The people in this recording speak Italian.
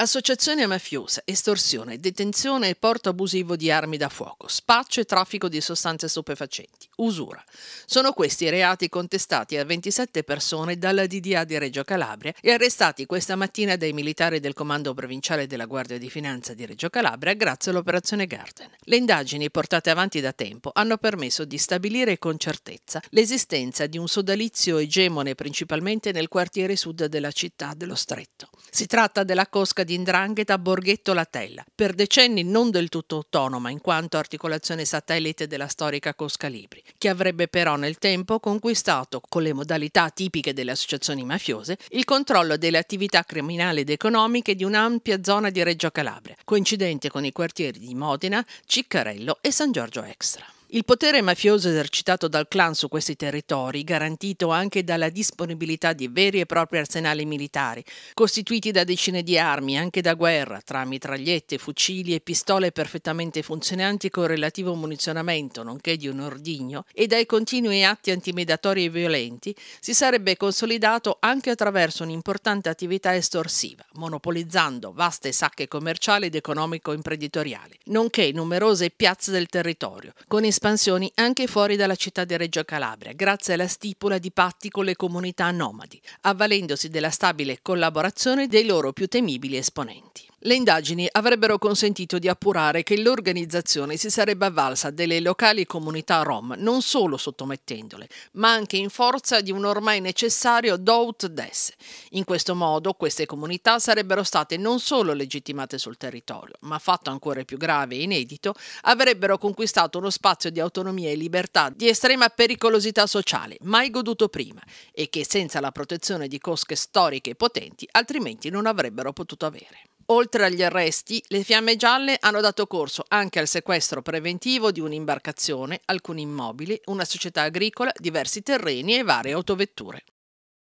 Associazione mafiosa, estorsione, detenzione e porto abusivo di armi da fuoco, spaccio e traffico di sostanze stupefacenti, usura. Sono questi i reati contestati a 27 persone dalla DDA di Reggio Calabria e arrestati questa mattina dai militari del Comando Provinciale della Guardia di Finanza di Reggio Calabria grazie all'operazione Garden. Le indagini portate avanti da tempo hanno permesso di stabilire con certezza l'esistenza di un sodalizio egemone principalmente nel quartiere sud della città dello Stretto. Si tratta della cosca di Indrangheta Borghetto Latella, per decenni non del tutto autonoma in quanto articolazione satellite della storica Cosca Libri, che avrebbe però nel tempo conquistato, con le modalità tipiche delle associazioni mafiose, il controllo delle attività criminali ed economiche di un'ampia zona di Reggio Calabria, coincidente con i quartieri di Modena, Ciccarello e San Giorgio Extra. Il potere mafioso esercitato dal clan su questi territori, garantito anche dalla disponibilità di veri e propri arsenali militari, costituiti da decine di armi, anche da guerra, tra mitragliette, fucili e pistole perfettamente funzionanti con relativo munizionamento, nonché di un ordigno, e dai continui atti antimedatori e violenti, si sarebbe consolidato anche attraverso un'importante attività estorsiva, monopolizzando vaste sacche commerciali ed economico-imprenditoriali, nonché numerose piazze del territorio, con espansioni anche fuori dalla città di Reggio Calabria, grazie alla stipula di patti con le comunità nomadi, avvalendosi della stabile collaborazione dei loro più temibili esponenti. Le indagini avrebbero consentito di appurare che l'organizzazione si sarebbe avvalsa delle locali comunità rom non solo sottomettendole, ma anche in forza di un ormai necessario dout des. In questo modo queste comunità sarebbero state non solo legittimate sul territorio, ma fatto ancora più grave e inedito, avrebbero conquistato uno spazio di autonomia e libertà di estrema pericolosità sociale, mai goduto prima, e che senza la protezione di cosche storiche e potenti altrimenti non avrebbero potuto avere. Oltre agli arresti, le fiamme gialle hanno dato corso anche al sequestro preventivo di un'imbarcazione, alcuni immobili, una società agricola, diversi terreni e varie autovetture.